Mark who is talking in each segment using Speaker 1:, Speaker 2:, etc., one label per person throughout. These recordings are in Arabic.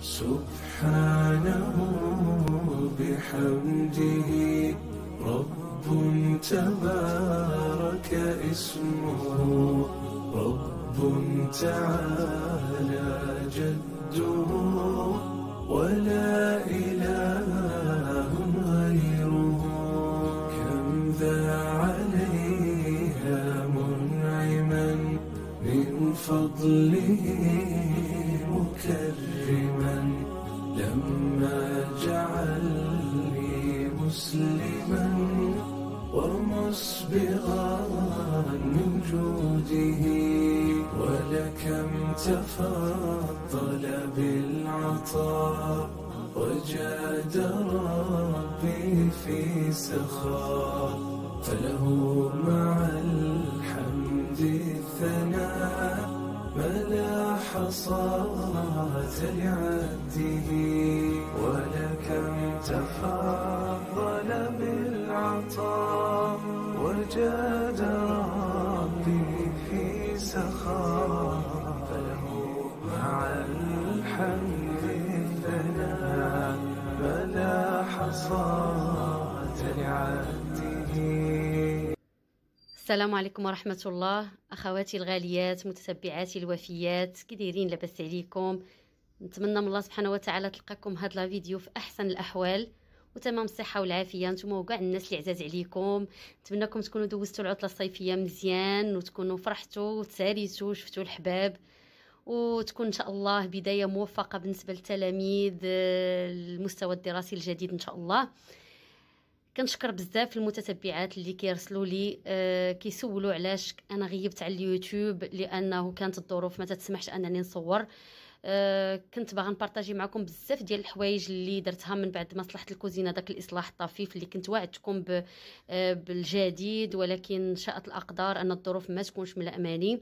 Speaker 1: سبحانه بحمده رب تبارك اسمه رب تعالى جده ولا إله غيره كم ذا عليها منعما من فضله تفضل بالعطاء وجاد ربي في سخاء فله مع الحمد الثناء لا صلاة لعده ولكم تفضل بالعطاء وجاد ربي في سخاء
Speaker 2: السلام عليكم ورحمة الله أخواتي الغاليات متتبعاتي الوفيات كديرين لاباس عليكم نتمنى من الله سبحانه وتعالى تلقاكم هاد الفيديو في أحسن الأحوال وتمام الصحه والعافيه نتوما وكاع الناس اللي عزاز عليكم نتمنىكم تكونوا دوزتوا العطله الصيفيه مزيان وتكونوا فرحتوا وتساريتوا وشفتوا الحباب وتكون ان شاء الله بدايه موفقه بالنسبه للتلاميذ المستوى الدراسي الجديد ان شاء الله كنشكر بزاف المتتبعات اللي كيرسلوا لي أه كيسولوا علاش انا غيبت على اليوتيوب لانه كانت الظروف ما تسمحش انني نصور أه كنت باغا نبارطاجي معكم بزاف ديال الحوايج اللي درتها من بعد مصلحه الكوزينه داك الاصلاح الطفيف اللي كنت وعدتكم آه، بالجديد ولكن شاءت الاقدار ان الظروف ما تكونش من أه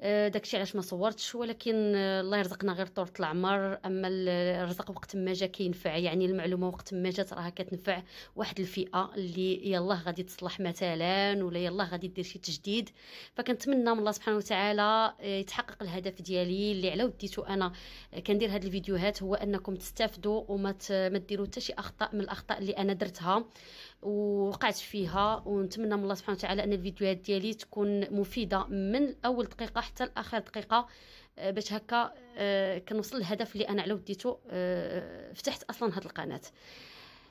Speaker 2: آه، داكشي علاش ما صورتش ولكن آه، الله يرزقنا غير طورة العمر اما الرزق وقت ما جا كينفع يعني المعلومه وقت ما جات راها كتنفع واحد الفئه اللي يلاه غادي تصلح مثلا ولا يلاه غادي دير شي تجديد فكنتمنى من الله سبحانه وتعالى آه، يتحقق الهدف ديالي اللي على وديته انا كندير هاد الفيديوهات هو انكم تستافدوا وما ما ديروا حتى شي اخطاء من الاخطاء اللي انا درتها ووقعت فيها ونتمنى من الله سبحانه وتعالى ان الفيديوهات ديالي تكون مفيده من اول دقيقه حتى لاخر دقيقه آه، باش هكا آه، كنوصل للهدف اللي انا على وديتو آه، فتحت اصلا هاد القناه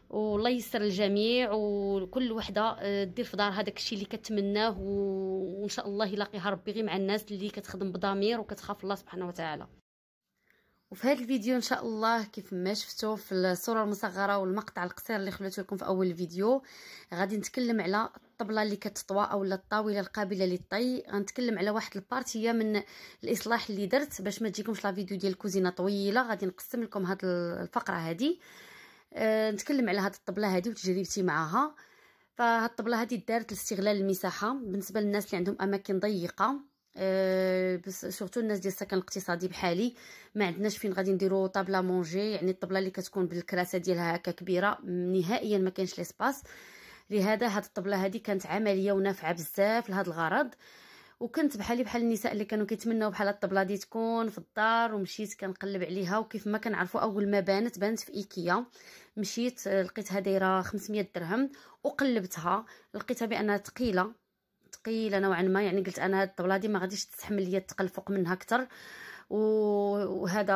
Speaker 2: والله يسر الجميع وكل وحده دير في دارها داك الشيء اللي كتمناه وان شاء الله يلاقيها ربي غير مع الناس اللي كتخدم بضمير وكتخاف الله سبحانه وتعالى وفي هذا الفيديو ان شاء الله كيف ما شفتوا في الصوره المصغره والمقطع القصير اللي خليته لكم في اول الفيديو غادي نتكلم على الطبله اللي كتطوى اولا الطاوله القابله للطي غنتكلم على واحد البارتيه من الاصلاح اللي درت باش ما تجيكمش لا فيديو ديال الكوزينه طويله غادي نقسم لكم هاد الفقره هادي أه نتكلم على هاد الطبله هادي وتجربتي معاها فهاد الطبله هادي دارت لاستغلال المساحه بالنسبه للناس اللي عندهم اماكن ضيقه آه، بس سورتو الناس ديال السكن الاقتصادي بحالي ما عندناش فين غادي نديرو طابلا مونجي يعني الطبله اللي كتكون بالكراسه ديالها هكا كبيره نهائيا ما كاينش ليسباس لهذا هاد الطبله هادي كانت عمليه ونافعه بزاف لهاد الغرض وكنت بحالي بحال النساء اللي كانوا كيتمناو بحال الطبله دي تكون في الدار ومشيت كنقلب عليها وكيف ما كنعرفوا اول ما بانت بانت في ايكيا مشيت آه، لقيتها دايره 500 درهم وقلبتها لقيتها بانها ثقيله ثقيله نوعا ما يعني قلت انا هاد الطاوله هادي ما غاديش تستحمل ليا الثقل فوق منها اكثر وهذا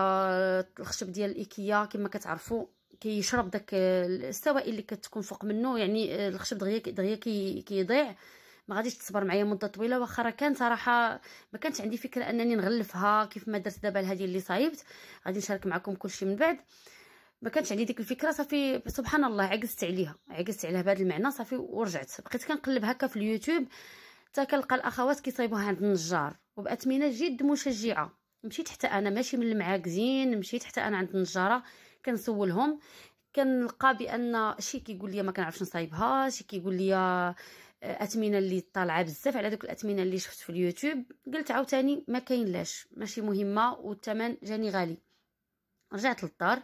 Speaker 2: الخشب ديال الايكيا كما كتعرفوا كيشرب داك السوائل اللي كتكون فوق منه يعني الخشب دغيا دغيا كيضيع ما غاديش تصبر معايا مده طويله واخا راه كان صراحه ما كانت عندي فكره انني نغلفها كيف ما درت دابا هذه اللي صايبت غادي نشارك معكم كلشي من بعد ما كانتش عندي ديك الفكره صافي سبحان الله عكست عليها عكست عليها بهذا المعنى صافي ورجعت بقيت كنقلب هكا في اليوتيوب حتى كنلقى الاخوات كيصايبوها عند النجار وباثمنه جد مشجعه مشيت حتى انا ماشي من المعاكزين مشيت حتى انا عند النجاره كنسولهم كنلقى بان شي كيقول لي ما كنعرفش نصايبها شي كيقول لي اثمنه آه، اللي طالعه بزاف على دوك الاثمنه اللي شفت في اليوتيوب قلت عاوتاني ما كاينلاش ماشي مهمه والثمن جاني غالي رجعت للدار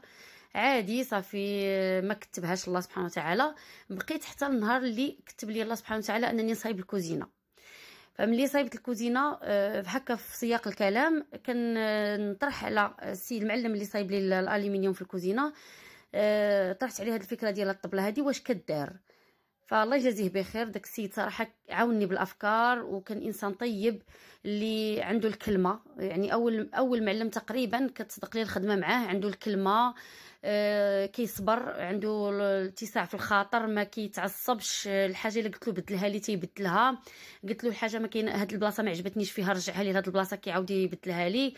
Speaker 2: عادي صافي آه، ما كتبهاش الله سبحانه وتعالى بقيت حتى النهار اللي كتب لي الله سبحانه وتعالى انني نصايب الكوزينه فملي صايبت الكوزينه آه، هكا في سياق الكلام كنطرح على السيد المعلم اللي صايب لي الالومنيوم في الكوزينه آه، طرحت عليه هذه الفكره ديال الطبله هذه واش كدار فالله يجازيه بخير داك السيد صراحه عاوني بالافكار وكان انسان طيب اللي عنده الكلمه يعني اول اول معلم تقريبا كتصدق لي الخدمه معاه عنده الكلمه آه، كيصبر عنده الاتساع في الخاطر ما كيتعصبش آه، الحاجه اللي قلت له بدلها لي تيبدلها قلت له الحاجه ما كاين هاد البلاصه ما عجبتنيش فيها رجعها لي لهاد البلاصه كيعاود يبدلها لي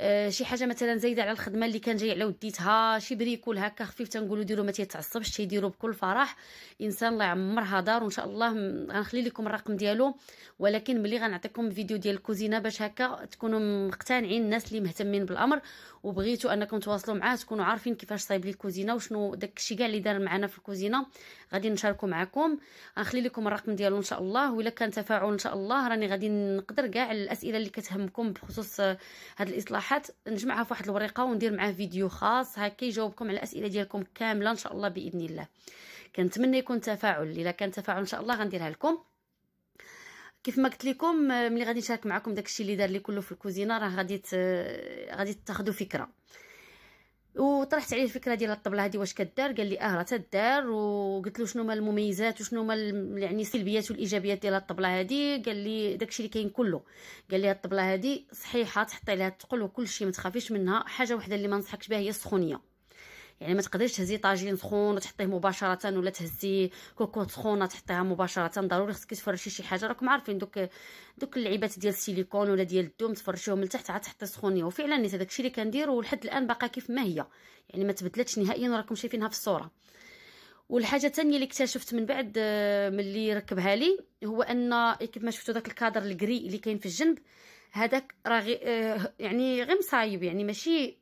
Speaker 2: آه، شي حاجه مثلا زايده على الخدمه اللي كان جاي على وديتها شي بريكول هكا خفيف تنقولوا ديروا ما تيتعصبش تيديروا بكل فرح انسان الله يعمرها دار وان شاء الله غنخلي لكم الرقم ديالو ولكن ملي غنعطيكم فيديو ديال الكوزينه باش هكا تكونوا مقتنعين الناس اللي مهتمين بالامر وبغيتوا انكم تواصلوا معاه تكونوا عارفين كيفاش صايب لي الكوزينه وشنو داكشي كاع اللي دار معنا في الكوزينه غادي نشاركو معكم غنخلي لكم الرقم ديالو ان شاء الله ولا كان تفاعل ان شاء الله راني غادي نقدر كاع الاسئله اللي كتهمكم بخصوص هذا آه، الاصلاح الاقتراحات نجمعها في واحد الورقه وندير معاه فيديو خاص هكا يجاوبكم على الاسئله ديالكم كامله ان شاء الله باذن الله كنتمنى يكون تفاعل الا كان تفاعل ان شاء الله غنديرها لكم كيف ما قلت لكم ملي غادي نشارك معكم داكشي اللي دار لي كله في الكوزينه راه غادي غادي تاخذوا فكره وطرحت عليه الفكره ديال الطبله هذه واش كدار قال لي اه راه تدار وقلت له شنو هما المميزات وشنو هما يعني السلبيات والايجابيات ديال الطبله هذه قال لي داكشي اللي كاين كله قال لي الطبله هذه صحيحه تحطي لها الثقل وكلشي ما تخافيش منها حاجه وحده اللي ما نصحكش بها هي السخونيه يعني ما تقدريش تهزي طاجين سخون وتحطيه مباشره ولا تهزي كوكوط سخونه تحطيها مباشره ضروري خصك تفرشي شي حاجه راكم عارفين دوك دوك اللعيبات ديال السيليكون ولا ديال الدوم تفرشيهم من تحت عاد تحطي سخونيه وفعلا نيت الشيء اللي كندير ولحد الان باقا كيف ما هي يعني ما تبدلاتش نهائيا وراكم شايفينها في الصوره والحاجه الثانيه اللي اكتشفت من بعد آه، ملي ركبها لي هو ان كيف ما شفتوا داك الكادر الكري اللي كاين في الجنب هذاك راه آه، يعني غير مصايب يعني ماشي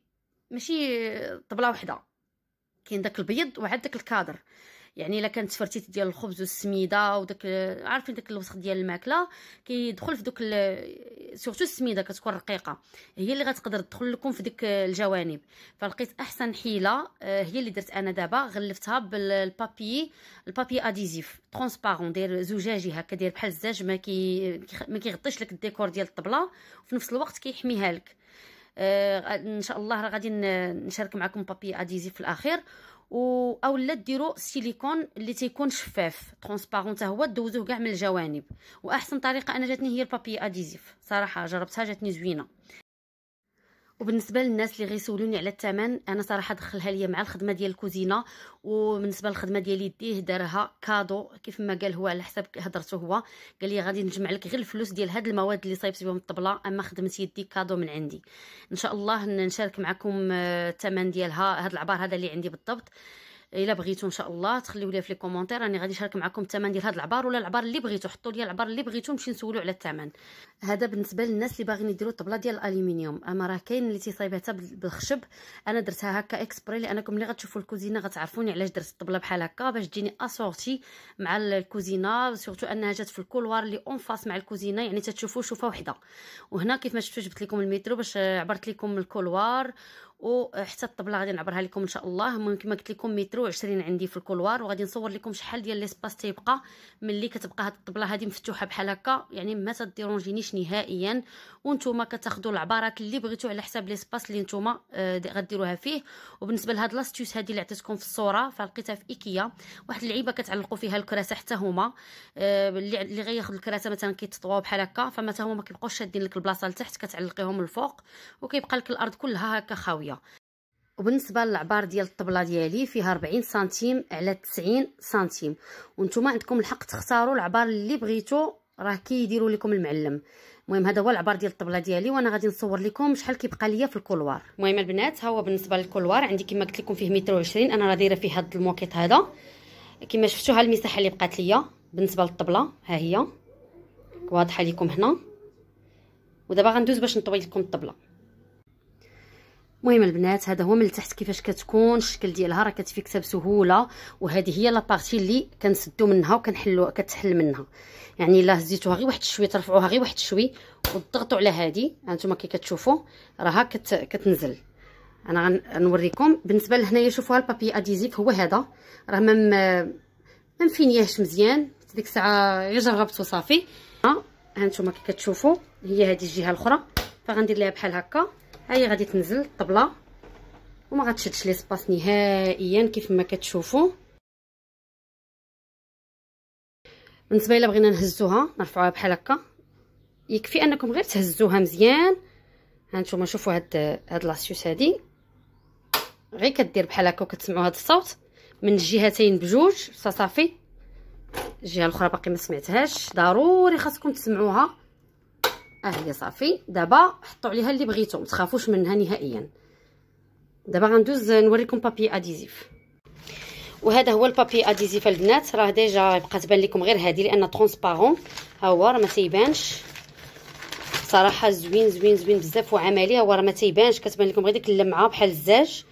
Speaker 2: ماشي آه، طبله وحده كاين داك البيض وعاد داك الكادر يعني الا كانت فرتيت ديال الخبز والسميده وداك عارفين داك الوسخ ديال الماكله كيدخل في دوك سورتو السميده كتكون رقيقه هي اللي غتقدر تدخل لكم في ديك الجوانب فلقيت احسن حيله آه، هي اللي درت انا دابا غلفتها بالبابي البابي اديزيف ترونسبارون داير زجاجي هكا داير بحال الزاج ما كي ما كيغطيش لك الديكور ديال الطبله وفي نفس الوقت كيحميها لك آه، ان شاء الله راه غادي نشارك معكم بابي اديزيف في الاخير و اولا ديروا سيليكون اللي تيكون شفاف ترونسبارون حتى هو دوزوه كاع من الجوانب واحسن طريقه انا جاتني هي البابي اديزيف صراحه جربتها جاتني زوينه وبالنسبه للناس اللي غيسولوني على الثمن انا صراحه دخلها ليا مع الخدمه ديال الكوزينه وبالنسبه للخدمه ديال يديه دارها كادو كيف ما قال هو على حسب هضرته هو قال لي غادي نجمع لك غير الفلوس ديال هاد المواد اللي صايبت بهم الطبله اما خدمه يدي كادو من عندي ان شاء الله نشارك معكم آه، الثمن ديالها هاد العبار هذا اللي عندي بالضبط إيه، الا بغيتو ان شاء الله تخليو ليا في لي كومونتير راني غادي نشارك معكم الثمن ديال هاد العبار ولا العبار اللي بغيتو حطوا ليا العبار اللي بغيتو نمشي نسولو على الثمن هذا بالنسبه للناس اللي باغيين يديروا الطبله ديال الالومنيوم اما راه كاين اللي تيصايبها حتى بالخشب انا درتها هكا اكسبري لانكم اللي غتشوفوا الكوزينه غتعرفوني علاش درت الطبله بحال هكا باش تجيني اسورتي مع الكوزينه سورتو انها جات في الكولوار اللي اون فاس مع الكوزينه يعني تتشوفوا شوفه وحده وهنا كيف ما شفتوا جبت لكم المترو باش عبرت لكم الكولوار وحتى الطبله غادي نعبرها لكم ان شاء الله المهم كما قلت لكم مترو وعشرين 20 عندي في الكولوار وغادي نصور لكم شحال ديال ليسباس تيبقى ملي كتبقى هاد الطبله هادي مفتوحه بحال هكا يعني ما تديرونجينيش نهائيا وانتم كتاخذوا العبارات اللي بغيتو على حساب ليسباس اللي نتوما آه، غديروها فيه وبالنسبه لهاد لاستيوس هادي اللي عطيتكم في الصوره فلقيتها في ايكيا واحد اللعيبه كتعلقوا فيها الكراسه حتى هما آه اللي غياخذ الكراسه مثلا كيتطواو بحال هكا فمتى هما ما كيبقاوش شادين لك البلاصه لتحت كتعلقيهم الفوق وكيبقى لك الارض كلها هكا خاويه الزاوية وبالنسبه للعبار ديال الطبله ديالي فيها 40 سنتيم على 90 سنتيم وانتم عندكم الحق تختاروا العبار اللي بغيتو راه كيديروا لكم المعلم المهم هذا هو العبار ديال الطبله ديالي وانا غادي نصور لكم شحال كيبقى ليا في الكولوار المهم البنات ها هو بالنسبه للكولوار عندي كما قلت لكم فيه متر وعشرين انا راه دايره فيه هذا الموكيط هذا كما شفتوا ها المساحه اللي بقات ليا بالنسبه للطبله ها هي واضحه لكم هنا ودابا غندوز باش نطوي لكم الطبله المهم البنات هذا هو من التحت كيفاش كتكون الشكل ديالها راه كتفيكسها بسهوله وهذه هي بارتي اللي كنسدو منها وكنحلو كتحل منها يعني الا هزيتوها غير واحد شوي ترفعوها غير واحد الشوي وتضغطوا على هذه هانتوما كي كتشوفوا راها كت... كتنزل انا غنوريكم بالنسبه لهنايا شوفوا البابي اديزيف هو هذا راه ما ما مفينياهش مزيان ديك الساعه غير جربته صافي ها هانتوما كي كتشوفوا هي هذه الجهه الاخرى فغندير لها بحال هكا هاهي غادي تنزل الطبله وما غتشدش لي سباس نهائيا كيف ما كتشوفوا بالنسبه الا بغينا نهزوها نرفعوها بحال هكا يكفي انكم غير تهزوها مزيان هانتوما شوفوا هاد هاد لاسيوس هادي غير كدير بحال هكا وكتسمعوا هاد الصوت من الجهتين بجوج صافي الجهه الاخرى باقي ما سمعتهاش ضروري خاصكم تسمعوها اه هي صافي دابا حطوا عليها اللي بغيتو متخافوش منها نهائيا دابا غندوز نوريكم بابي اديزيف وهذا هو البابي اديزيف البنات راه ديجا بقى تبان لكم غير هذه لان ترونسبارون ها هو راه ما تيبانش صراحه زوين زوين زوين بزاف وعملي هو راه ما تيبانش كتبان لكم غير ديك اللمعه بحال الزاج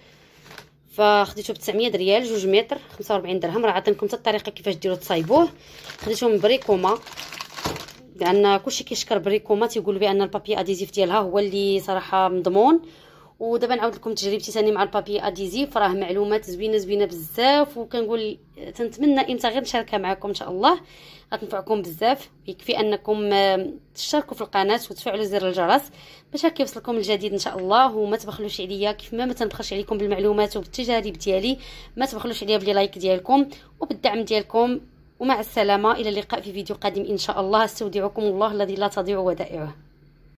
Speaker 2: فخديته ب 900 ريال جوج متر 45 درهم راه عطينكم حتى الطريقه كيفاش ديروا تصايبوه خديته من بريكوما لان كلشي كيشكر بريكوما تيقول بان البابي اديزيف ديالها هو اللي صراحه مضمون ودابا نعاود لكم تجربتي ثاني مع البابي اديزيف راه معلومات زوينه زوينه بزاف وكنقول تنتمنى امتى غير نشاركها معكم ان شاء الله غتنفعكم بزاف يكفي انكم تشتركوا في القناه وتفعلوا زر الجرس باش كيوصلكم الجديد ان شاء الله وما تبخلوش عليا كيف ما ما تنبخلش عليكم بالمعلومات وبالتجارب ديالي ما تبخلوش عليا بلي لايك ديالكم وبالدعم ديالكم ومع السلامة إلى اللقاء في فيديو قادم إن شاء الله استودعكم الله الذي لا تضيع ودائعه